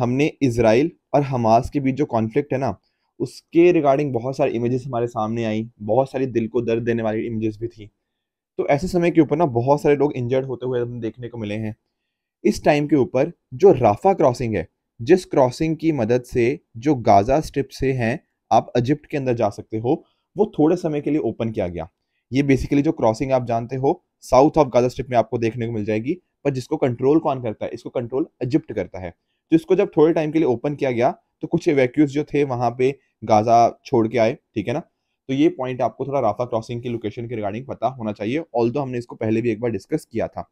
हमने इसराइल और हमास के बीच जो कॉन्फ्लिक्ट है ना उसके रिगार्डिंग बहुत सारी इमेजेस हमारे सामने आई बहुत सारी दिल को दर्द देने वाली इमेजेस भी थी तो ऐसे समय के ऊपर ना बहुत सारे लोग इंजर्ड होते हुए हम देखने को मिले हैं इस टाइम के ऊपर जो राफा क्रॉसिंग है जिस क्रॉसिंग की मदद से जो गाज़ा स्ट्रिप से हैं आप इजिप्ट के अंदर जा सकते हो वो थोड़े समय के लिए ओपन किया गया ये बेसिकली जो क्रॉसिंग आप जानते हो साउथ ऑफ गाजा स्ट्रिप में आपको देखने को मिल जाएगी पर जिसको कंट्रोल कौन करता है इसको कंट्रोल इजिप्ट करता है तो इसको जब थोड़े टाइम के लिए ओपन किया गया तो कुछ एवेक्यूज जो थे वहाँ पे गाजा छोड़ के आए ठीक है ना तो ये पॉइंट आपको थोड़ा राफा क्रॉसिंग की लोकेशन के रिगार्डिंग पता होना चाहिए ऑल हमने इसको पहले भी एक बार डिस्कस किया था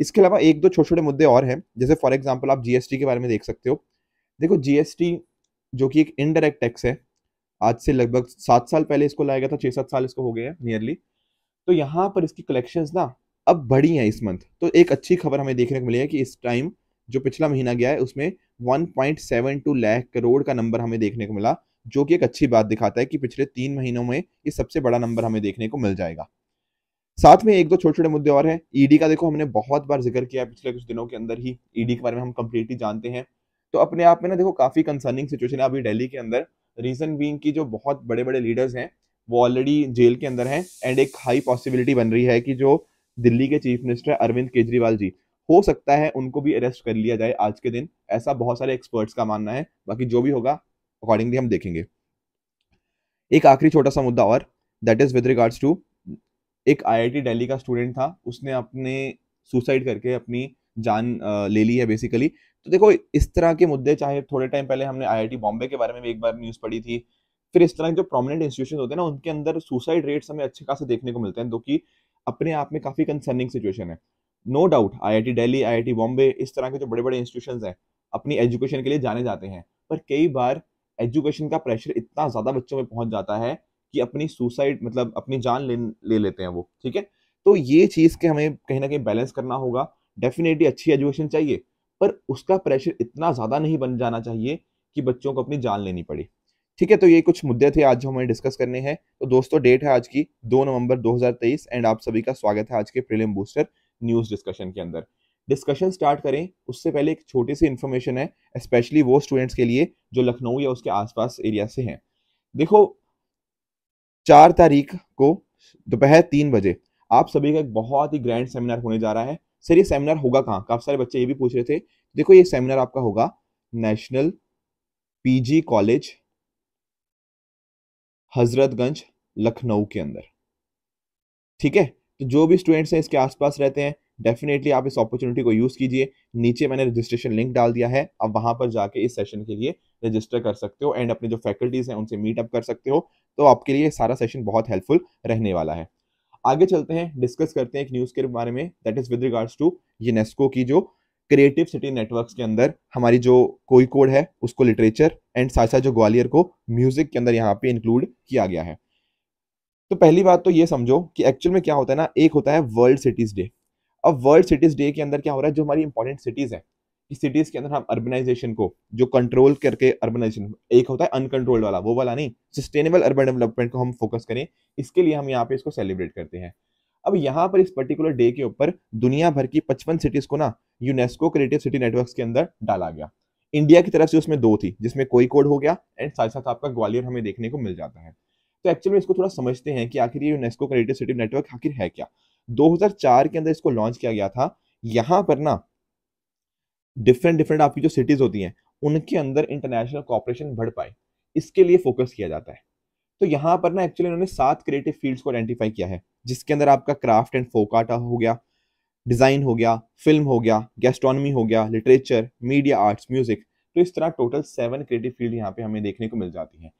इसके अलावा एक दो छोटे छोटे मुद्दे और हैं जैसे फॉर एग्जाम्पल आप जीएसटी के बारे में देख सकते हो देखो जीएसटी जो कि एक इनडायरेक्ट टैक्स है आज से लगभग सात साल पहले इसको लाया गया था छः सात साल इसको हो गए हैं नियरली तो यहाँ पर इसकी कलेक्शंस ना अब बढ़ी हैं इस मंथ तो एक अच्छी खबर हमें देखने को मिली है कि इस टाइम जो पिछला महीना गया है उसमें 1.72 लाख करोड़ का नंबर हमें देखने को मिला जो कि एक अच्छी बात दिखाता है कि पिछले तीन महीनों में ये सबसे बड़ा नंबर हमें देखने को मिल जाएगा साथ में एक दो छोटे छोटे मुद्दे और हैं ईडी e का देखो हमने बहुत बार जिक्र किया पिछले कुछ दिनों के अंदर ही ईडी e के बारे में हम कम्प्लीटली जानते हैं तो अपने आप में ना देखो काफ़ी कंसर्निंग सिचुएशन है अभी डेली के अंदर रीजन बींग की जो बहुत बड़े बड़े लीडर्स हैं वो ऑलरेडी जेल के अंदर हैं एंड एक हाई पॉसिबिलिटी बन रही है कि जो दिल्ली के चीफ मिनिस्टर अरविंद केजरीवाल जी हो सकता है उनको भी अरेस्ट कर लिया जाए आज के दिन ऐसा बहुत सारे एक्सपर्ट्स का मानना है बाकी जो भी होगा अकॉर्डिंगली हम देखेंगे एक आखिरी छोटा सा मुद्दा और that is with regards to एक आईआईटी दिल्ली का स्टूडेंट था उसने अपने सुसाइड करके अपनी जान ले ली है बेसिकली तो देखो इस तरह के मुद्दे चाहे थोड़े टाइम पहले हमने आईआईटी बॉम्बे के बारे में भी एक बार न्यूज़ पढ़ी थी फिर इस तरह के जो प्रोमिनेंट इंस्टीट्यूशन होते हैं ना उनके अंदर सुसाइड रेट्स हमें अच्छे खासे देखने को मिलते हैं जो कि अपने आप में काफ़ी कंसर्निंग सिचुएशन है no doubt IIT Delhi IIT Bombay इस तरह के जो बड़े बड़े इंस्टीट्यूशन हैं अपनी एजुकेशन के लिए जाने जाते हैं पर कई बार एजुकेशन का प्रेशर इतना ज़्यादा बच्चों में पहुंच जाता है कि अपनी सुसाइड मतलब अपनी जान ले, ले लेते हैं वो ठीक है तो ये चीज़ के हमें कहीं ना कहीं बैलेंस करना होगा डेफिनेटली अच्छी एजुकेशन चाहिए पर उसका प्रेशर इतना ज़्यादा नहीं बन जाना चाहिए कि बच्चों को अपनी जान लेनी पड़े ठीक है तो ये कुछ मुद्दे थे आज जो हमें डिस्कस करने हैं तो दोस्तों डेट है आज की दो नवंबर 2023 एंड आप सभी का स्वागत है आज के प्रीलिम बूस्टर न्यूज़ डिस्कशन के अंदर डिस्कशन स्टार्ट करें उससे पहले एक छोटी सी इन्फॉर्मेशन है स्पेशली वो स्टूडेंट्स के लिए जो लखनऊ या उसके आसपास एरिया से हैं देखो चार तारीख को दोपहर तीन बजे आप सभी का एक बहुत ही ग्रैंड सेमिनार होने जा रहा है सर ये सेमिनार होगा कहाँ काफ़ी सारे बच्चे ये भी पूछ रहे थे देखो ये सेमिनार आपका होगा National PG College Hazratganj Lucknow के अंदर ठीक है तो जो भी स्टूडेंट्स हैं इसके आसपास रहते हैं डेफिनेटली आप इस अपॉर्चुनिटी को यूज़ कीजिए नीचे मैंने रजिस्ट्रेशन लिंक डाल दिया है अब वहाँ पर जाके इस सेशन के लिए रजिस्टर कर सकते हो एंड अपने जो फैकल्टीज़ हैं उनसे मीटअप कर सकते हो तो आपके लिए सारा सेशन बहुत हेल्पफुल रहने वाला है आगे चलते हैं डिस्कस करते हैं एक न्यूज़ के बारे में that is with regards to UNESCO की जो क्रिएटिव सिटी नेटवर्क्स के अंदर हमारी जो कोई कोड है उसको लिटरेचर एंड साथ साथ जो ग्वालियर को म्यूज़िक के अंदर यहाँ पे इंक्लूड किया गया है तो पहली बात तो ये समझो कि एक्चुअल में क्या होता है ना एक होता है वर्ल्ड सिटीज़ डे अब वर्ल्ड सिटीज़ डे के अंदर क्या हो रहा है जो हमारी इंपॉर्टेंट सिटीज़ है इस सिटीज़ के अंदर हम अर्बनाइजेशन को जो कंट्रोल करके अर्बनाइजेशन एक होता है अनकंट्रोल्ड वाला वो वाला नहीं सस्टेनेबल अर्बन डेवलपमेंट को हम फोकस करें इसके लिए हम यहाँ पे इसको सेलिब्रेट करते हैं अब यहाँ पर इस पर्टिकुलर डे के ऊपर दुनिया भर की पचपन सिटीज़ को ना यूनेस्को क्रिएटिव सिटी नेटवर्क के अंदर डाला गया इंडिया की तरफ से उसमें दो थी जिसमें कोई कोड हो गया एंड साथ साथ आपका ग्वालियर हमें देखने को मिल जाता है तो एक्चुअल में इसको थोड़ा समझते हैं कि आखिर ये यूनेस्को का रेडियो सिटी नेटवर्क आखिर है क्या 2004 के अंदर इसको लॉन्च किया गया था यहाँ पर ना डिफरेंट डिफरेंट आपकी जो सिटीज़ होती हैं उनके अंदर इंटरनेशनल कॉपरेशन बढ़ पाए इसके लिए फोकस किया जाता है तो यहाँ पर ना एक्चुअली उन्होंने सात क्रिएटिव फील्ड्स को आइडेंटिफाई किया है जिसके अंदर आपका क्राफ्ट एंड फोकाट हो गया डिज़ाइन हो गया फिल्म हो गया गैस्ट्रॉनमी हो गया लिटरेचर मीडिया आर्ट्स म्यूज़िक तो इस तरह टोटल सेवन क्रिएटिव फील्ड यहाँ पे हमें देखने को मिल जाती हैं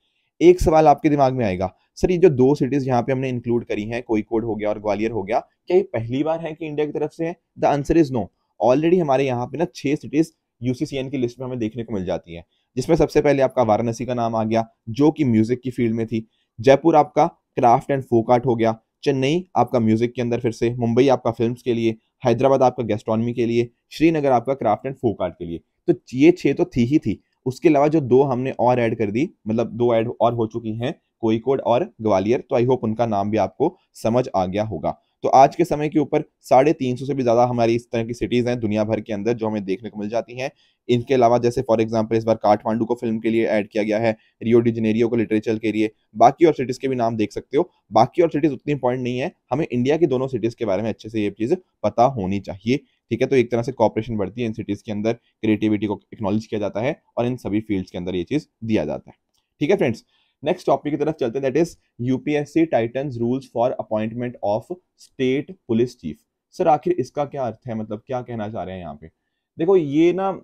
एक सवाल आपके दिमाग में आएगा सर ये जो दो सिटीज यहाँ पे हमने इंक्लूड करी हैं कोड हो गया और ग्वालियर हो गया क्या ये पहली बार है कि इंडिया की तरफ से है the answer is no already हमारे यहाँ पे ना छह सिटीज यूसीसीएन की लिस्ट में हमें देखने को मिल जाती है जिसमें सबसे पहले आपका वाराणसी का नाम आ गया जो कि म्यूजिक की फील्ड में थी जयपुर आपका क्राफ्ट एंड फोक आर्ट हो गया चेन्नई आपका म्यूजिक के अंदर फिर से मुंबई आपका फिल्म के लिए हैदराबाद आपका गेस्ट्रॉनमी के लिए श्रीनगर आपका क्राफ्ट एंड फोक आर्ट के लिए तो ये छे तो थी ही थी उसके अलावा जो दो हमने और ऐड कर दी मतलब दो ऐड और हो चुकी हैं कोईकोड और ग्वालियर तो आई होप उनका नाम भी आपको समझ आ गया होगा तो आज के समय के ऊपर साढ़े तीन सौ से भी ज़्यादा हमारी इस तरह की सिटीज़ हैं दुनिया भर के अंदर जो हमें देखने को मिल जाती हैं इनके अलावा जैसे फॉर एग्जांपल इस बार काठमांडू को फिल्म के लिए ऐड किया गया है रियो डिजनेरियो को लिटरेचर के लिए बाकी और सिटीज़ के भी नाम देख सकते हो बाकी और सिटीज़ उतनी इंपॉर्टेंट नहीं है हमें इंडिया की दोनों सिटीज़ के बारे में अच्छे से ये चीज़ पता होनी चाहिए ठीक है तो एक तरह से कॉपरेशन बढ़ती है इन सिटीज़ के अंदर क्रिएटिविटी को एक्नॉलेज किया जाता है और इन सभी फील्ड्स के अंदर ये चीज़ दिया जाता है ठीक है फ्रेंड्स नेक्स्ट टॉपिक की तरफ चलते हैं that is UPSC titan rules for appointment of state police chief sir आखिर इसका क्या अर्थ है मतलब क्या कहना चाह रहे हैं यहाँ पे देखो ये ना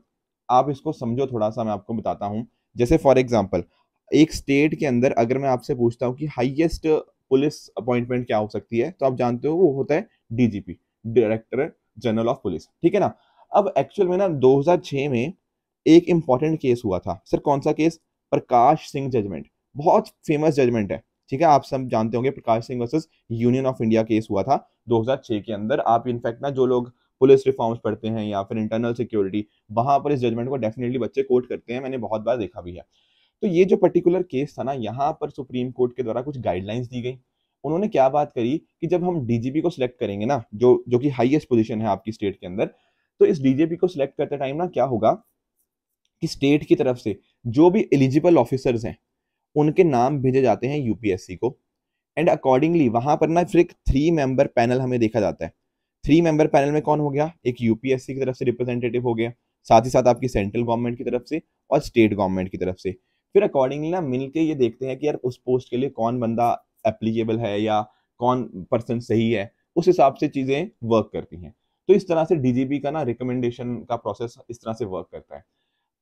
आप इसको समझो थोड़ा सा मैं आपको बताता हूँ जैसे फॉर एग्जाम्पल एक स्टेट के अंदर अगर मैं आपसे पूछता हूँ कि हाइएस्ट पुलिस अपॉइंटमेंट क्या हो सकती है तो आप जानते हो वो होता है DGP director general of police ठीक है ना अब एक्चुअल में ना 2006 में एक इंपॉर्टेंट केस हुआ था सर कौन सा केस प्रकाश सिंह जजमेंट बहुत फेमस जजमेंट है ठीक है आप सब जानते होंगे Prakash Singh versus Union of India case हुआ था 2006 के अंदर आप इनफैक्ट ना जो लोग पुलिस रिफॉर्म्स पढ़ते हैं या फिर इंटरनल सिक्योरिटी वहां पर इस जजमेंट को डेफिनेटली बच्चे कोर्ट करते हैं मैंने बहुत बार देखा भी है तो ये जो पर्टिकुलर केस था ना यहाँ पर सुप्रीम कोर्ट के द्वारा कुछ गाइडलाइंस दी गई उन्होंने क्या बात करी कि जब हम डीजीपी को सिलेक्ट करेंगे ना जो जो कि हाईएस्ट पोजीशन है आपकी स्टेट के अंदर तो इस डीजीपी को सिलेक्ट करते टाइम ना क्या होगा कि स्टेट की तरफ से जो भी एलिजिबल ऑफिसर्स हैं उनके नाम भेजे जाते हैं यूपीएससी को एंड अकॉर्डिंगली वहां पर ना फिर एक थ्री मेंबर पैनल हमें देखा जाता है थ्री मेंबर पैनल में कौन हो गया एक यूपीएससी की तरफ से रिप्रेजेंटेटिव हो गया साथ ही साथ आपकी सेंट्रल गवर्नमेंट की तरफ से और स्टेट गवर्नमेंट की तरफ से फिर अकॉर्डिंगली ना मिलके ये देखते हैं कि यार उस पोस्ट के लिए कौन बंदा एप्लीकेबल है या कौन पर्सन सही है उस हिसाब से चीज़ें वर्क करती हैं तो इस तरह से डीजीपी का ना रिकमेंडेशन का प्रोसेस इस तरह से वर्क करता है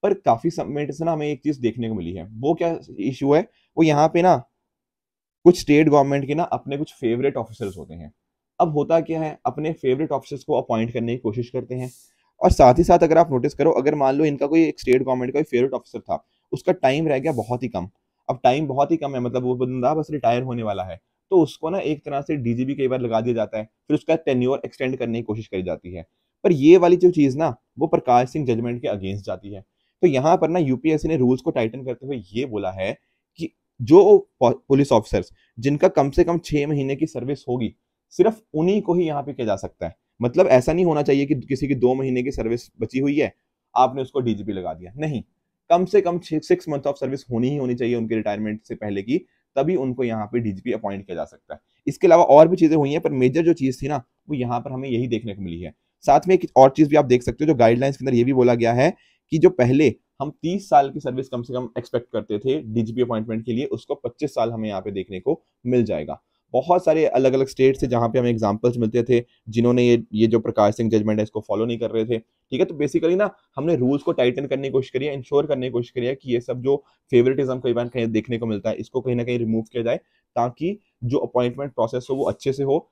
पर काफ़ी सबमिट से ना हमें एक चीज़ देखने को मिली है वो क्या इशू है वो यहाँ पे ना कुछ स्टेट गवर्नमेंट के ना अपने कुछ फेवरेट ऑफिसर्स होते हैं अब होता क्या है अपने फेवरेट ऑफिसर्स को अपॉइंट करने की कोशिश करते हैं और साथ ही साथ अगर आप नोटिस करो अगर मान लो इनका कोई एक स्टेट गवर्नमेंट का फेवरेट ऑफिसर था उसका टाइम रह गया बहुत ही कम अब टाइम बहुत ही कम है मतलब वो बंदा बस रिटायर होने वाला है तो उसको ना एक तरह से डीजीबी कई बार लगा दिया जाता है फिर उसका टेन्योर एक्सटेंड करने की कोशिश करी जाती है पर ये वाली जो चीज़ ना वो प्रकाश सिंह जजमेंट के अगेंस्ट जाती है तो यहाँ पर ना यूपीएससी ने रूल्स को टाइटन करते हुए ये बोला है कि जो पुलिस ऑफिसर्स जिनका कम से कम छः महीने की सर्विस होगी सिर्फ उन्हीं को ही यहाँ पे किया जा सकता है मतलब ऐसा नहीं होना चाहिए कि किसी की दो महीने की सर्विस बची हुई है आपने उसको डीजीपी लगा दिया नहीं कम से कम सिक्स मंथ ऑफ सर्विस होनी ही होनी चाहिए उनके रिटायरमेंट से पहले की तभी उनको यहाँ पे डीजीपी अपॉइंट किया जा सकता है इसके अलावा और भी चीज़ें हुई हैं पर मेजर जो चीज़ थी ना वो यहाँ पर हमें यही देखने को मिली है साथ में एक और चीज़ भी आप देख सकते हो जो गाइडलाइंस के अंदर ये भी बोला गया है कि जो पहले हम 30 साल की सर्विस कम से कम एक्सपेक्ट करते थे डीजीपी अपॉइंटमेंट के लिए उसको 25 साल हमें यहाँ पे देखने को मिल जाएगा बहुत सारे अलग अलग स्टेट्स से जहाँ पे हमें एग्जाम्पल्स मिलते थे जिन्होंने ये ये जो प्रकाश सिंह जजमेंट है इसको फॉलो नहीं कर रहे थे ठीक है तो बेसिकली ना हमने रूल्स को टाइटन करने की कोशिश करी है इंश्योर करने की कोशिश करी है कि ये सब जो फेवरेटिज्म कई बार कहीं देखने को मिलता है इसको कहीं ना कहीं रिमूव किया जाए ताकि जो अपॉइंटमेंट प्रोसेस हो वो अच्छे से हो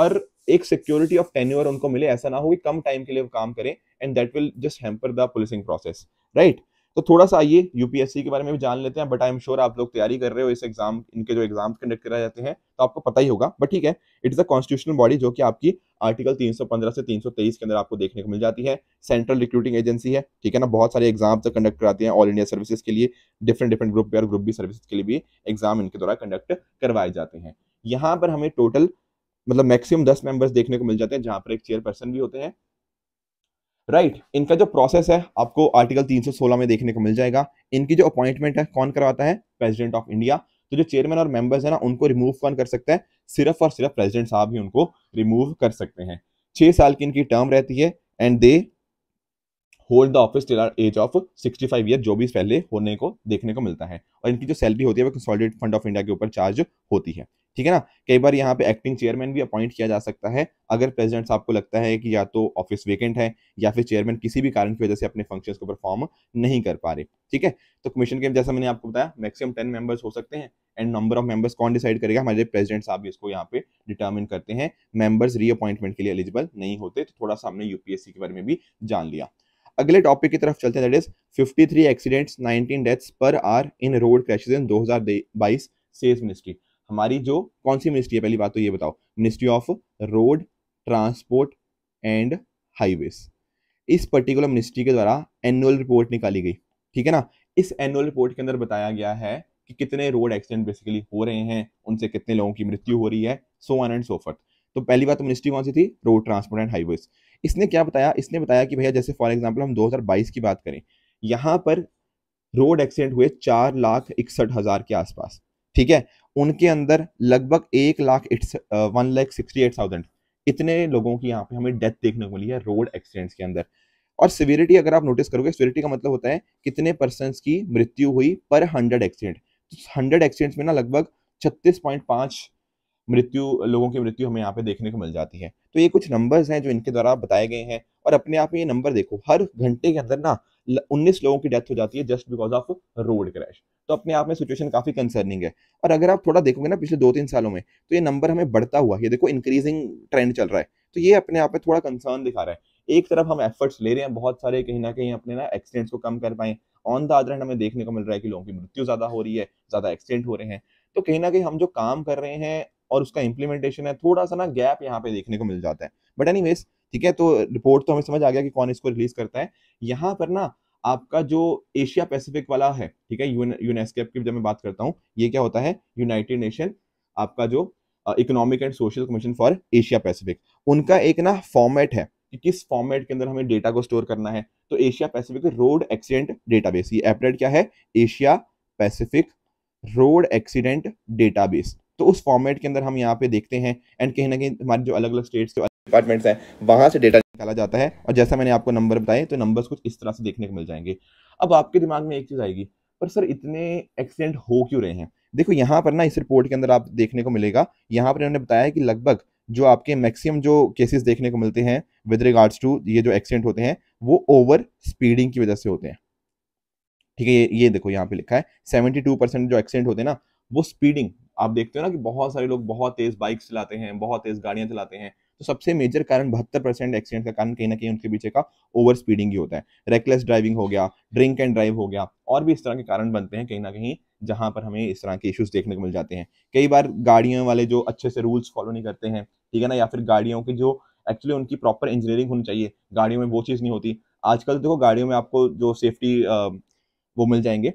और एक सिक्योरिटी ऑफ टेन्यूअर उनको मिले ऐसा ना हो कि कम टाइम के लिए काम करें and that will just hamper the policing process right तो थोड़ा सा आइए यूपीएससी के बारे में भी जान लेते हैं बट आई एम श्योर आप लोग तैयारी कर रहे हो इस एग्जाम इनके जो एग्जाम कंडक्ट कराए जाते हैं तो आपको पता ही होगा बट ठीक है it is a constitutional body जो कि आपकी आर्टिकल 315 से 323 के अंदर आपको देखने को मिल जाती है सेंट्रल रिक्रूटिंग एजेंसी है ठीक है ना बहुत सारे एग्जाम कंडक्ट तो कराते हैं ऑल इंडिया सर्विसेज के लिए डिफरेंट डिफरेंट ग्रुप और ग्रुप बी सर्विसेज के लिए भी एग्जाम इनके द्वारा कंडक्ट करवाए जाते हैं यहाँ पर हमें टोटल मतलब मैक्सिमम दस मेंबर्स देखने को मिल जाते हैं जहाँ पर एक चेयरपर्सन भी होते हैं राइट right. इनका जो प्रोसेस है आपको आर्टिकल 316 में देखने को मिल जाएगा इनकी जो अपॉइंटमेंट है कौन करवाता है प्रेसिडेंट ऑफ इंडिया तो जो चेयरमैन और मेंबर्स है ना उनको रिमूव कौन कर सकता है सिर्फ और सिर्फ प्रेसिडेंट साहब ही उनको रिमूव कर सकते हैं छह साल की इनकी टर्म रहती है and they hold the office till our age of sixty five year जो भी पहले होने को देखने को मिलता है और इनकी जो सैलरी होती है वो कंसोलिडेट फंड ऑफ इंडिया के ऊपर चार्ज होती है ठीक है ना कई बार यहाँ पे एक्टिंग चेयरमैन भी अपॉइंट किया जा सकता है अगर प्रेजिडेंट साहब को लगता है कि या तो ऑफिस वेकेंट है या फिर चेयरमैन किसी भी कारण की वजह से अपने फंक्शंस को परफॉर्म नहीं कर पा रहे ठीक है तो कमीशन के जैसा मैंने आपको बताया मैक्सिमम टेन मेंबर्स हो सकते हैं एंड नंबर ऑफ मेंबर्स कौन डिसाइड करेगा हमारे प्रेजिडेंट साहब इसको यहाँ पे डिटर्मिन करते हैं मेंबर्स रीअपॉइंटमेंट के लिए एलिजिबल नहीं होते तो थोड़ा सा हमने यूपीएससी के बारे में भी जान लिया अगले टॉपिक की तरफ चलते हैं that is 53 accidents 19 deaths per hour in road crashes in 2022 says ministry हमारी जो कौन सी मिनिस्ट्री है पहली बात तो ये बताओ ministry of road transport and highways इस पर्टिकुलर मिनिस्ट्री के द्वारा एनुअल रिपोर्ट निकाली गई ठीक है ना इस एनुअल रिपोर्ट के अंदर बताया गया है कि कितने रोड एक्सीडेंट बेसिकली हो रहे हैं उनसे कितने लोगों की मृत्यु हो रही है so on and so forth तो पहली बात तो मिनिस्ट्री कौन सी थी रोड ट्रांसपोर्ट एंड हाईवेज इसने क्या बताया इसने बताया कि भैया जैसे फॉर एग्जाम्पल हम 2022 की बात करें यहाँ पर रोड एक्सीडेंट हुए चार लाख इकसठ हज़ार के आसपास ठीक है उनके अंदर लगभग एक lakh it's one lakh sixty eight thousand इतने लोगों की यहाँ पे हमें डेथ देखने को मिली है रोड एक्सीडेंट्स के अंदर और सिविरिटी अगर आप नोटिस करोगे सिविरिटी का मतलब होता है कितने पर्सन की मृत्यु हुई पर हंड्रेड एक्सीडेंट हंड्रेड एक्सीडेंट्स में ना लगभग छत्तीस पॉइंट पाँच मृत्यु लोगों की मृत्यु हमें यहाँ पे देखने को मिल जाती है तो ये कुछ नंबर्स हैं जो इनके द्वारा बताए गए हैं और अपने आप में ये नंबर देखो हर घंटे के अंदर ना 19 लोगों की डेथ हो जाती है just because of road crash तो अपने आप में सिचुएशन काफी कंसर्निंग है और अगर आप थोड़ा देखोगे ना पिछले दो तीन सालों में तो ये नंबर हमें बढ़ता हुआ ये देखो इंक्रीजिंग ट्रेंड चल रहा है तो ये अपने आप में थोड़ा कंसर्न दिखा रहा है एक तरफ हम एफर्ट्स ले रहे हैं बहुत सारे कहीं ना कहीं अपने ना एक्सीडेंट्स को कम कर पाए ऑन द अदर हैंड हमें देखने को मिल रहा है कि लोगों की मृत्यु ज्यादा हो रही है ज्यादा एक्सीडेंट हो रहे हैं तो कहीं ना कहीं हम जो काम कर रहे हैं और उसका इंप्लीमेंटेशन है थोड़ा सा ना गैप यहाँ पे देखने को मिल जाता है बट एनी ठीक है तो रिपोर्ट तो हमें समझ आ गया कि कौन इसको रिलीज करता है यहाँ पर ना आपका जो एशिया पैसिफिक वाला है ठीक है यूनेस्केप की जब मैं बात करता हूँ ये क्या होता है यूनाइटेड नेशन आपका जो economic and social commission for Asia Pacific उनका एक ना फॉर्मेट है कि किस फॉर्मेट के अंदर हमें डेटा को स्टोर करना है तो Asia Pacific road accident database ये एपडेट क्या है Asia Pacific road accident database तो उस फॉर्मेट के अंदर हम यहाँ पे देखते हैं एंड कहीं ना कहीं हमारे जो अलग अलग स्टेट्स के डिपार्टमेंट्स हैं वहाँ से डेटा निकाला जाता है और जैसा मैंने आपको नंबर बताए तो नंबर्स कुछ इस तरह से देखने को मिल जाएंगे अब आपके दिमाग में एक चीज़ आएगी पर सर इतने एक्सीडेंट हो क्यों रहे हैं देखो यहाँ पर ना इस रिपोर्ट के अंदर आप देखने को मिलेगा यहाँ पर इन्होंने बताया कि लगभग जो आपके मैक्सिमम जो केसेस देखने को मिलते हैं विद रिगार्ड्स टू ये जो एक्सीडेंट होते हैं वो ओवर स्पीडिंग की वजह से होते हैं ठीक है ये ये देखो यहाँ पे लिखा है सेवेंटी टू परसेंट जो एक्सीडेंट होते हैं ना वो स्पीडिंग आप देखते हो ना कि बहुत सारे लोग बहुत तेज बाइक चलाते हैं बहुत तेज गाड़ियां चलाते हैं तो सबसे मेजर कारण बहत्तर परसेंट एक्सीडेंट का कारण कहीं ना कहीं उनके पीछे का ओवर स्पीडिंग ही होता है रेकलेस ड्राइविंग हो गया ड्रिंक एंड ड्राइव हो गया और भी इस तरह के कारण बनते हैं कहीं ना कहीं जहां पर हमें इस तरह के इश्यूज देखने को मिल जाते हैं कई बार गाड़ियों वाले जो अच्छे से रूल्स फॉलो नहीं करते हैं ठीक है ना या फिर गाड़ियों की जो एक्चुअली उनकी प्रॉपर इंजीनियरिंग होनी चाहिए गाड़ियों में वो चीज़ नहीं होती आजकल तो देखो गाड़ियों में आपको जो सेफ्टी वो मिल जाएंगे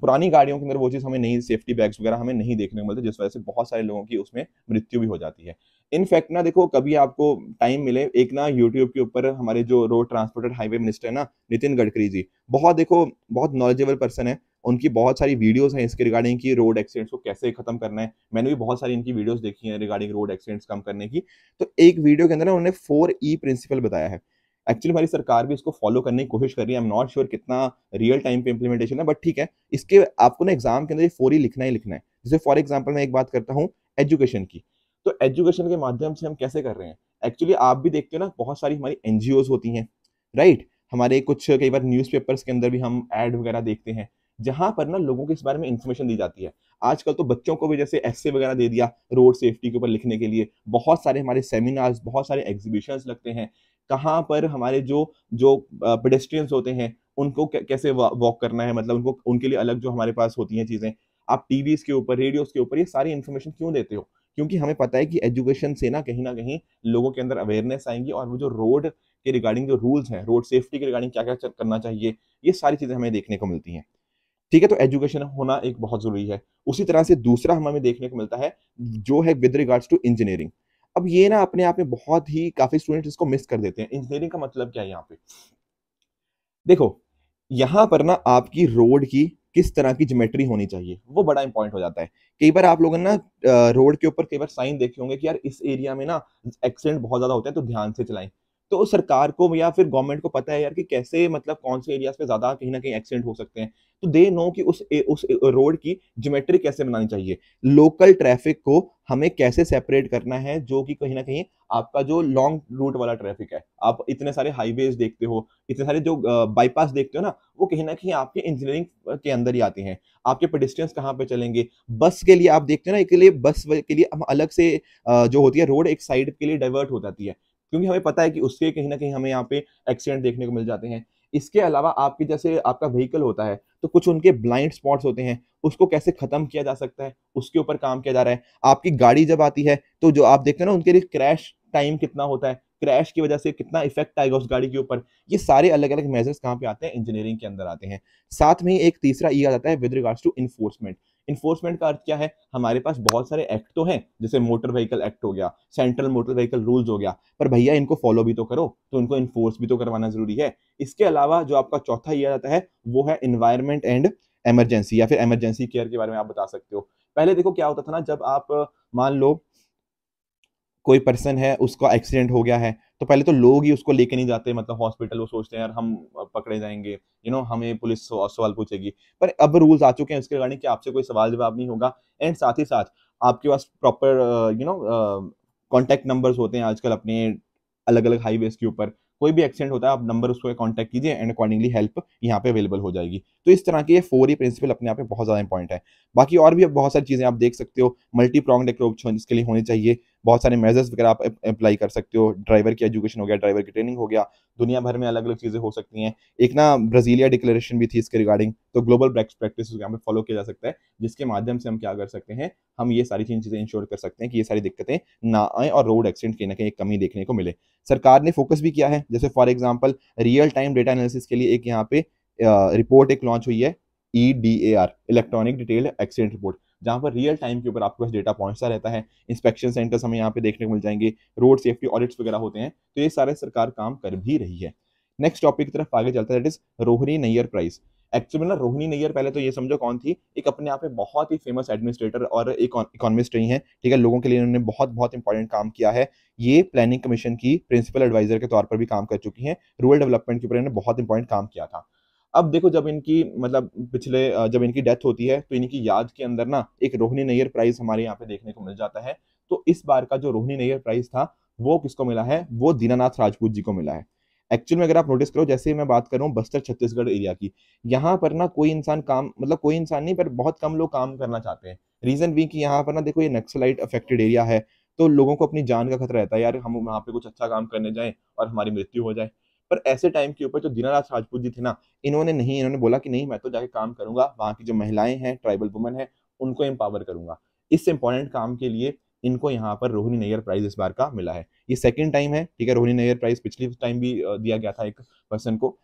पुरानी गाड़ियों के अंदर वो चीज़ हमें नहीं सेफ्टी बैग्स वगैरह हमें नहीं देखने को मिलते जिस वजह से बहुत सारे लोगों की उसमें मृत्यु भी हो जाती है इनफैक्ट ना देखो कभी आपको टाइम मिले एक ना यूट्यूब के ऊपर हमारे जो रोड ट्रांसपोर्टेड हाईवे मिनिस्टर है ना नितिन गडकरी जी बहुत देखो बहुत नॉलेजेबल पर्सन है उनकी बहुत सारी वीडियोस हैं इसके रिगार्डिंग की रोड एक्सीडेंट्स को कैसे खत्म करना है मैंने भी बहुत सारी इनकी वीडियोस देखी हैं रिगार्डिंग रोड एक्सीडेंट्स कम करने की तो एक वीडियो के अंदर ना उन्होंने फोर ई प्रिंसिपल बताया है एक्चुअली हमारी सरकार भी इसको फॉलो करने की कोशिश कर रही है आई एम नॉट श्योर कितना रियल टाइम पे इंप्लीमेंटेशन है बट ठीक है इसके आपको ना एग्जाम के अंदर ये फोरी लिखना ही लिखना है जैसे फॉर एग्जाम्पल मैं एक बात करता हूँ एजुकेशन की तो एजुकेशन के माध्यम से हम कैसे कर रहे हैं एक्चुअली आप भी देखते हो ना बहुत सारी हमारी एन होती हैं राइट right? हमारे कुछ कई बार न्यूज़पेपर्स के अंदर भी हम एड वगैरह देखते हैं जहाँ पर ना लोगों को इस बारे में इन्फॉर्मेशन दी जाती है आजकल तो बच्चों को भी जैसे एसए वगैरह दे दिया रोड सेफ्टी के ऊपर लिखने के लिए बहुत सारे हमारे सेमिनार्स बहुत सारे एग्जीबिशंस लगते हैं कहाँ पर हमारे जो जो पेडेस्ट्रियंस होते हैं उनको कैसे वॉक करना है मतलब उनको उनके लिए अलग जो हमारे पास होती हैं चीज़ें आप टीवी के ऊपर रेडियोज के ऊपर ये सारी इन्फॉर्मेशन क्यों देते हो क्योंकि हमें पता है कि एजुकेशन से ना कहीं ना कहीं लोगों के अंदर अवेयरनेस आएंगी और वो जो रोड के रिगार्डिंग जो रूल्स हैं रोड सेफ्टी के रिगार्डिंग क्या क्या करना चाहिए ये सारी चीज़ें हमें देखने को मिलती हैं ठीक है तो एजुकेशन होना एक बहुत ज़रूरी है उसी तरह से दूसरा हमें देखने को मिलता है जो है विद रिगार्ड्स टू इंजीनियरिंग अब ये ना अपने आप में बहुत ही काफ़ी स्टूडेंट इसको मिस कर देते हैं इंजीनियरिंग का मतलब क्या है यहाँ पे देखो यहाँ पर ना आपकी रोड की किस तरह की ज्योमेट्री होनी चाहिए वो बड़ा इंपॉर्टेंट हो जाता है कई बार आप लोग ना रोड के ऊपर कई बार साइन देखे होंगे कि यार इस एरिया में ना एक्सीडेंट बहुत ज़्यादा होते हैं तो ध्यान से चलाएं तो सरकार को या फिर गवर्नमेंट को पता है यार कि कैसे मतलब कौन से एरियाज पे ज्यादा कहीं ना कहीं एक्सीडेंट हो सकते हैं तो दे नो कि उस ए, उस रोड की ज्योमेट्री कैसे बनानी चाहिए लोकल ट्रैफिक को हमें कैसे सेपरेट करना है जो कि कहीं ना कहीं आपका जो लॉन्ग रूट वाला ट्रैफिक है आप इतने सारे हाईवेज देखते हो इतने सारे जो बाईपास देखते हो ना वो कहीं ना कहीं आपके इंजीनियरिंग के अंदर ही आते हैं आपके पेडिस्ट्रियंस कहाँ पे चलेंगे बस के लिए आप देखते हो ना एक लिए बस के लिए हम अलग से जो होती है रोड एक साइड के लिए डाइवर्ट हो जाती है क्योंकि हमें पता है कि उसके कहीं ना कहीं हमें यहाँ पे एक्सीडेंट देखने को मिल जाते हैं इसके अलावा आपके जैसे आपका व्हीकल होता है तो कुछ उनके ब्लाइंड स्पॉट्स होते हैं उसको कैसे खत्म किया जा सकता है उसके ऊपर काम किया जा रहा है आपकी गाड़ी जब आती है तो जो आप देखते हैं ना उनके लिए क्रैश टाइम कितना होता है क्रैश की वजह से कितना इफेक्ट आएगा उस गाड़ी के ऊपर ये सारे अलग अलग मेजर्स कहाँ पे आते हैं इंजीनियरिंग के अंदर आते हैं साथ में एक तीसरा ये आ जाता है with regards to enforcement enforcement का अर्थ क्या है हमारे पास बहुत सारे एक्ट तो हैं जैसे मोटर व्हीकल एक्ट हो गया सेंट्रल मोटर व्हीकल रूल्स हो गया पर भैया इनको फॉलो भी तो करो तो इनको इन्फोर्स भी तो करवाना जरूरी है इसके अलावा जो आपका चौथा ईयर आता है वो है इन्वायरमेंट एंड एमरजेंसी या फिर एमरजेंसी केयर के बारे में आप बता सकते हो पहले देखो क्या होता था ना जब आप मान लो कोई पर्सन है उसका एक्सीडेंट हो गया है तो पहले तो लोग ही उसको लेके नहीं जाते मतलब हॉस्पिटल वो सोचते हैं यार हम पकड़े जाएंगे यू you नो know, हमें पुलिस सवाल पूछेगी पर अब रूल्स आ चुके हैं उसके रिगार्डिंग कि आपसे कोई सवाल जवाब नहीं होगा एंड साथ ही साथ आपके पास proper you know contact numbers होते हैं आजकल अपने अलग अलग हाईवेज के ऊपर कोई भी एक्सीडेंट होता है आप नंबर उसको कॉन्टैक्ट कीजिए एंड अकॉर्डिंगली हेल्प यहाँ पे अवेलेबल हो जाएगी तो इस तरह के ये फोर ही प्रिंसिपल अपने आप में बहुत ज़्यादा इंपॉर्टेंट है बाकी और भी बहुत सारी चीज़ें आप देख सकते हो मल्टी प्रॉन्ग अप्रोच इसके लिए होने चाहिए बहुत सारे मेजर्स वगैरह आप अप्लाई कर सकते हो ड्राइवर की एजुकेशन हो गया ड्राइवर की ट्रेनिंग हो गया दुनिया भर में अलग अलग चीज़ें हो सकती हैं एक ना ब्राज़ीलिया डिक्लेरेशन भी थी इसके रिगार्डिंग तो ग्लोबल ब्रैक्स प्रैक्टिस यहाँ पे फॉलो किया जा सकता है जिसके माध्यम से हम क्या कर सकते हैं हम ये सारी चीज़ें इंश्योर कर सकते हैं कि ये सारी दिक्कतें ना आएँ और रोड एक्सीडेंट कहीं ना कहीं कमी देखने को मिले सरकार ने फोकस भी किया है जैसे for example real time data analysis के लिए एक यहाँ पे रिपोर्ट एक लॉन्च हुई है E D A R electronic detail accident report जहाँ पर रियल टाइम के ऊपर आपके पास डेटा पहुंचता रहता है इंस्पेक्शन सेंटर्स हमें यहाँ पे देखने को मिल जाएंगे रोड सेफ्टी ऑडिट्स वगैरह होते हैं तो ये सारे सरकार काम कर भी रही है नेक्स्ट टॉपिक की तरफ आगे चलता है that is Rohini Nayyar price actually ना रोहिणी नैयर पहले तो ये समझो कौन थी एक अपने आप में बहुत ही फेमस एडमिनिस्ट्रेटर और इकोनॉमिस्ट रही हैं ठीक है लोगों के लिए उन्होंने बहुत बहुत इंपॉर्टेंट काम किया है ये प्लानिंग कमीशन की प्रिंसिपल एडवाइजर के तौर पर भी काम कर चुकी हैं रूरल डेवलपमेंट के ऊपर इन्होंने बहुत इंपॉर्टेंट काम किया था अब देखो जब इनकी मतलब पिछले जब इनकी डेथ होती है तो इनकी याद के अंदर ना एक रोहिणी नैयर प्राइज हमारे यहाँ पे देखने को मिल जाता है तो इस बार का जो रोहिणी नैयर प्राइज था वो किसको मिला है वो दीनानाथ राजपूत जी को मिला है एक्चुअल में अगर आप नोटिस करो जैसे मैं बात कर रहा हूँ बस्तर छत्तीसगढ़ एरिया की यहाँ पर ना कोई इंसान काम मतलब कोई इंसान नहीं पर बहुत कम लोग काम करना चाहते हैं रीजन भी कि यहाँ पर ना देखो ये नक्सलाइट अफेक्टेड एरिया है तो लोगों को अपनी जान का खतरा रहता है यार हम वहाँ पे कुछ अच्छा काम करने जाएं और हमारी मृत्यु हो जाए पर ऐसे टाइम के ऊपर जो दीनानाथ राजपूत जी थे ना इन्होंने नहीं इन्होंने बोला कि नहीं मैं तो जाके काम करूंगा वहां की जो महिलाएं हैं ट्राइबल वुमन है उनको एम्पावर करूंगा इस इंपॉर्टेंट काम के लिए इनको यहाँ पर रोहिणी नैयर प्राइज इस बार का मिला है ये सेकेंड टाइम है ठीक है रोहिणी नैयर प्राइज पिछली टाइम भी दिया गया था एक पर्सन को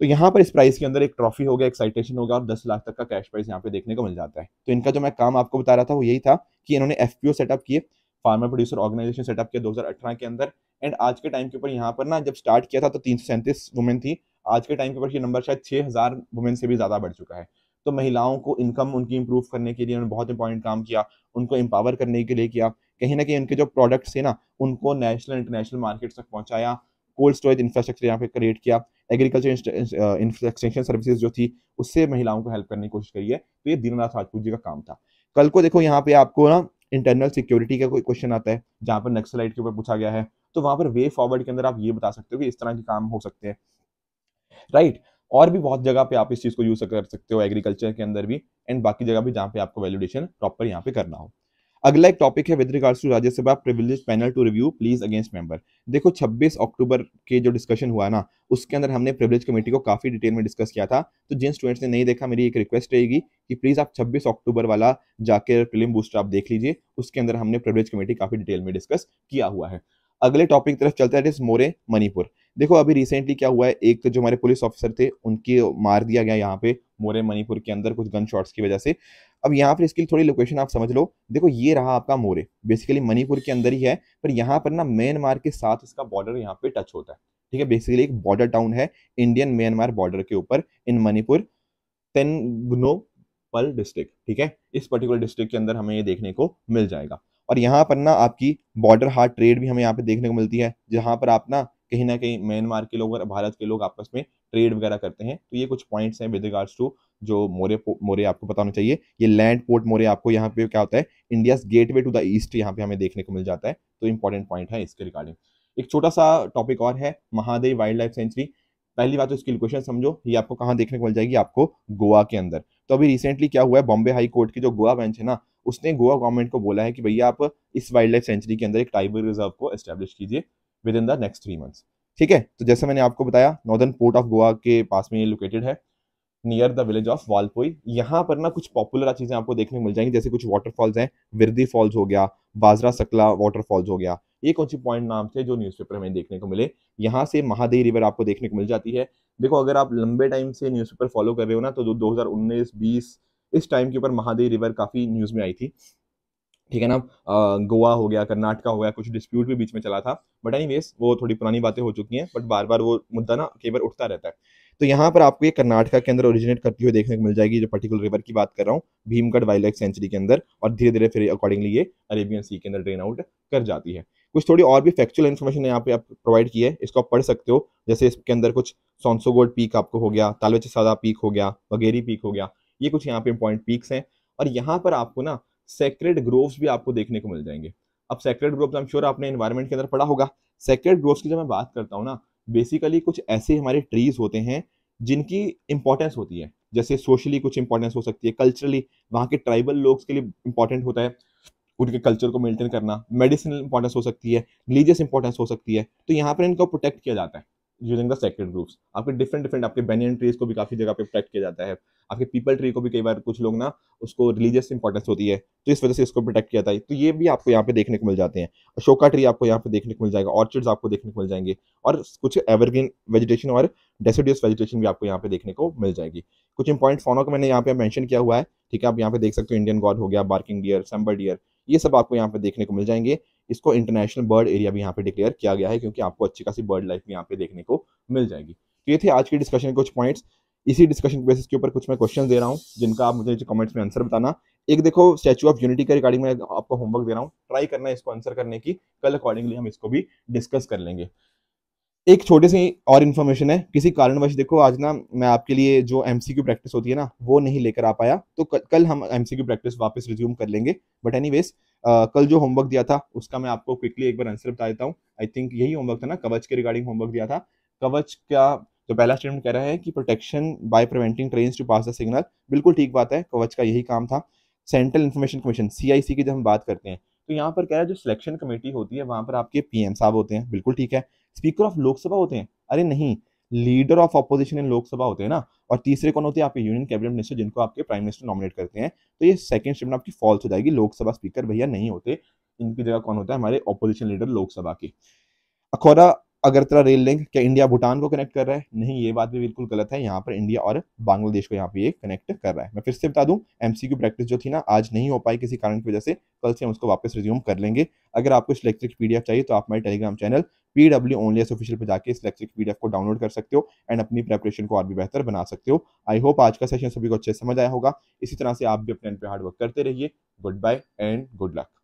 तो यहाँ पर इस प्राइस के अंदर एक ट्रॉफी हो गया एक्साइटेशन होगा और दस लाख तक का कैश प्राइस यहाँ पे देखने को मिल जाता है तो इनका जो मैं काम आपको बता रहा था वो यही था कि इन्होंने एफ सेटअप किए फार्मर प्रोड्यूसर ऑर्गेनाइजेशन सेटअप किया अठारह के अंदर एंड आज के टाइम के ऊपर यहाँ पर ना जब स्टार्ट किया था तो तीन सौ सैंतीस वुमेन थी आज के टाइम के ऊपर ये नंबर शायद छः हज़ार वुमेन से भी ज़्यादा बढ़ चुका है तो महिलाओं को इनकम उनकी इम्प्रूव करने के लिए उन्होंने बहुत इंपॉर्टेंट काम किया उनको एम्पावर करने के लिए किया कहीं ना कहीं उनके जो प्रोडक्ट्स थे ना उनको नेशनल इंटरनेशनल मार्केट तक पहुँचाया कोल्ड स्टोरेज इंफ्रास्ट्रक्चर यहाँ पे क्रिएट किया एग्रीकल्चर इंफ्रास्ट्रक्चर सर्विसेज जो थी उससे महिलाओं को हेल्प करने की कोशिश करी है तो ये दीनानाथ राजपूत जी का काम था कल को देखो यहाँ पे आपको ना इंटरनल सिक्योरिटी का कोई क्वेश्चन आता है जहाँ पर नक्सलाइट के ऊपर पूछा गया है तो वहाँ पर वे फॉरवर्ड के अंदर आप ये बता सकते हो कि इस तरह के काम हो सकते हैं राइट और भी बहुत जगह पे आप इस चीज़ को यूज़ कर सकते हो एग्रीकल्चर के अंदर भी एंड बाकी जगह भी जहाँ पे आपको वैल्यूडेशन प्रॉपर यहाँ पे करना हो अगला एक टॉपिक है with regards to Rajya Sabha privilege panel to review pleas against member देखो 26 अक्टूबर के जो डिस्कशन हुआ ना उसके अंदर हमने प्रिविलेज कमेटी को काफ़ी डिटेल में डिस्कस किया था तो जिन स्टूडेंट्स ने नहीं देखा मेरी एक रिक्वेस्ट रहेगी कि प्लीज़ आप 26 अक्टूबर वाला जाकर फिल्म बूस्टर आप देख लीजिए उसके अंदर हमने प्रिविलेज कमेटी काफ़ी डिटेल में डिस्कस किया हुआ है अगले टॉपिक की तरफ चलते हैं इज मोरे मणिपुर देखो अभी रिसेंटली क्या हुआ है एक तो जो हमारे पुलिस ऑफिसर थे उनके मार दिया गया यहाँ पे मोरे मणिपुर के अंदर कुछ गन शॉट्स की वजह से अब यहाँ पर इसकी थोड़ी लोकेशन आप समझ लो देखो ये रहा आपका मोरे बेसिकली मणिपुर के अंदर ही है पर यहाँ पर ना म्यांमार के साथ इसका बॉर्डर यहाँ पे टच होता है ठीक है बेसिकली एक बॉर्डर टाउन है इंडियन म्यांमार बॉर्डर के ऊपर इन मणिपुर तेनगनो पल डिस्ट्रिक्ट ठीक है इस पर्टिकुलर डिस्ट्रिक्ट के अंदर हमें ये देखने को मिल जाएगा और यहाँ पर ना आपकी बॉर्डर हार्ट ट्रेड भी हमें यहाँ पे देखने को मिलती है जहाँ पर आप ना कहीं ना कहीं म्यांमार के लोग और भारत के लोग आपस में ट्रेड वगैरह करते हैं तो ये कुछ पॉइंट्स हैं विद रिगार्ड्स टू जो मोरे मोरे आपको पता होना चाहिए ये लैंड पोर्ट मोरे आपको यहाँ पे क्या होता है India gateway to the east यहाँ पे हमें देखने को मिल जाता है तो इंपॉर्टेंट पॉइंट है इसके रिगार्डिंग एक छोटा सा टॉपिक और है महादेव वाइल्ड लाइफ सेंचुरी पहली बात तो इसकी लोकेशन समझो ये आपको कहाँ देखने को मिल जाएगी आपको गोवा के अंदर तो अभी रिसेंटली क्या हुआ है बॉम्बे हाई कोर्ट की जो गोवा बेंच है ना उसने गोवा गवर्नमेंट को बोला है कि भैया आप इस वाइल्ड लाइफ सेंचुरी के अंदर एक टाइगर रिजर्व को एस्टेब्लिश कीजिए within the next three months ठीक है तो जैसे मैंने आपको बताया नॉर्दर्न पोर्ट ऑफ गोवा के पास में ये लोकेटेड है near the village of Valpoi यहाँ पर ना कुछ पॉपुलर चीज़ें आपको देखने को मिल जाएंगी जैसे कुछ वाटरफॉल्स हैं विरदी फॉल्स हो गया बाजरा सकला वाटरफॉल्स हो गया ये कौन सी पॉइंट नाम थे जो न्यूज़पेपर हमें देखने को मिले यहाँ से महादेव रिवर आपको देखने को मिल जाती है देखो अगर आप लंबे टाइम से न्यूज़पेपर फॉलो कर रहे हो ना तो दो हज़ार उन्नीस बीस इस टाइम के ऊपर महादेव रिवर काफ़ी न्यूज़ में आई थी ठीक है ना गोवा हो गया कर्नाटका हो गया कुछ डिस्प्यूट भी बीच में चला था बट एनी वो थोड़ी पुरानी बातें हो चुकी हैं बट बार बार वो मुद्दा ना कई बार उठता रहता है तो यहाँ पर आपको ये कर्नाटका के अंदर ओरिजिनेट करती हुई देखने को मिल जाएगी जो पर्टिकुलर रिवर की बात कर रहा हूँ भीमगढ़ वाइल्ड लाइफ सेंचुरी के अंदर और धीरे धीरे फिर अकॉर्डिंगली ये अरेबियन सी के अंदर ड्रेन आउट कर जाती है कुछ थोड़ी और भी फैक्चुअल इन्फॉर्मेशन यहाँ पे आप प्रोवाइड की है इसको आप पढ़ सकते हो जैसे इसके अंदर कुछ सोनसोगोड पीक आपको हो गया तालवेचे सादा पीक हो गया वगेरी पीक हो गया ये कुछ यहाँ पे इंपॉर्टेंट पीक्स हैं और यहाँ पर आपको ना सेक्रेड ग्रोव्स भी आपको देखने को मिल जाएंगे अब sacred groves I am sure आपने इन्वायरमेंट के अंदर पढ़ा होगा सेक्रेड ग्रोव्स की जब मैं बात करता हूँ ना बेसिकली कुछ ऐसे हमारे ट्रीज होते हैं जिनकी इंपॉर्टेंस होती है जैसे सोशली कुछ इंपॉर्टेंस हो सकती है कल्चरली वहाँ के ट्राइबल लोग के लिए इंपॉर्टेंट होता है उनके कल्चर को मेंटेन करना मेडिसिनल इंपॉर्टेंस हो सकती है रिलीजियस इंपॉर्टेंस हो सकती है तो यहाँ पर इनको प्रोटेक्ट किया जाता है यूजिंग द सेक्रेट ग्रुप्स आपके डिफरेंट डिफरेंट आपके बेनियन ट्रीज को भी काफ़ी जगह पे प्रोटेक्ट किया जाता है आपके पीपल ट्री को भी कई बार कुछ लोग ना उसको रिलीजियस इंपॉर्टेंस होती है तो इस वजह से इसको प्रोटेक्ट किया जाता है तो ये भी आपको यहाँ पे देखने को मिल जाते हैं अशोका ट्री आपको यहाँ पे देखने को मिल जाएगा ऑर्चिड्स आपको देखने को मिल जाएंगे और कुछ एवरग्रीन वेजिटेशन और डेसिडियस वेजिटेशन भी आपको यहाँ पे देखने को मिल जाएगी कुछ इंपॉर्टेंट फोनों को मैंने यहाँ पे मैंशन किया हुआ है ठीक है आप यहाँ पे देख सकते हो इंडियन गॉड हो गया बार्किंग डियर सम्बर डियर ये सब आपको यहाँ पे देखने को मिल जाएंगे इसको इंटरनेशनल बर्ड एरिया भी यहाँ पे डिक्लेयर किया गया है क्योंकि आपको अच्छी खासी बर्ड लाइफ भी यहाँ पे देखने को मिल जाएगी तो ये थे आज के डिस्कशन के कुछ पॉइंट्स इसी डिस्कशन के बेसिस के ऊपर कुछ मैं क्वेश्चन दे रहा हूँ जिनका आप मुझे कमेंट्स में आंसर बताना एक देखो स्टैचू ऑफ यूनिटी के रिगार्डिंग मैं आपको होमवर्क दे रहा हूँ ट्राई करना इसको आंसर करने की कल अकॉर्डिंगली हम इसको भी डिस्कस कर लेंगे एक छोटी सी और इन्फॉर्मेशन है किसी कारणवश देखो आज ना मैं आपके लिए जो एम प्रैक्टिस होती है ना वो नहीं लेकर आ पाया तो कल, कल हम एम प्रैक्टिस वापस रिज्यूम कर लेंगे बट एनी वेज कल जो होमवर्क दिया था उसका मैं आपको क्विकली एक बार आंसर बता देता हूँ आई थिंक यही होमवर्क था ना कवच के रिगार्डिंग होमवर्क दिया था कवच का तो पहला स्टेटमेंट कह रहा है कि protection by preventing train to pass the signal बिल्कुल ठीक बात है कवच का यही काम था सेंट्रल इन्फॉर्मेशन कमीशन सी की जब हम बात करते हैं तो यहाँ पर कह रहा है जो सिलेक्शन कमेटी होती है वहाँ पर आपके पीएम साहब होते हैं बिल्कुल ठीक है स्पीकर ऑफ लोकसभा होते हैं अरे नहीं leader of opposition in Lok Sabha होते हैं ना और तीसरे कौन होते हैं आपके यूनियन कैबिनेट मिनिस्टर जिनको आपके प्राइम मिनिस्टर नॉमिनेट करते हैं तो ये सेकंड स्टेटमेंट आपकी फॉल्स हो जाएगी लोकसभा स्पीकर भैया नहीं होते इनकी जगह कौन होता है हमारे अपोजिशन लीडर लोकसभा के अखौरा अगरतला रेल लिंक क्या इंडिया भूटान को कनेक्ट कर रहा है नहीं ये बात भी बिल्कुल गलत है यहाँ पर इंडिया और बांग्लादेश को यहाँ पे ये कनेक्ट कर रहा है मैं फिर से बता दूं एमसीक्यू प्रैक्टिस जो थी ना आज नहीं हो पाई किसी कारण की वजह से कल से हम उसको वापस रिज्यूम कर लेंगे अगर आपको इस लेक्चर की पीडीएफ चाहिए तो आप हमारे Telegram channel P W only S official पर जाकर इस लेक्चर की पीडीएफ को डाउनलोड कर सकते हो एंड अपनी प्रेपरेशन को और भी बेहतर बना सकते हो आई होप आज का सेशन सभी को अच्छे समझ आया होगा इसी तरह से आप भी अपने पे हार्डवर्क करते रहिए goodbye and good luck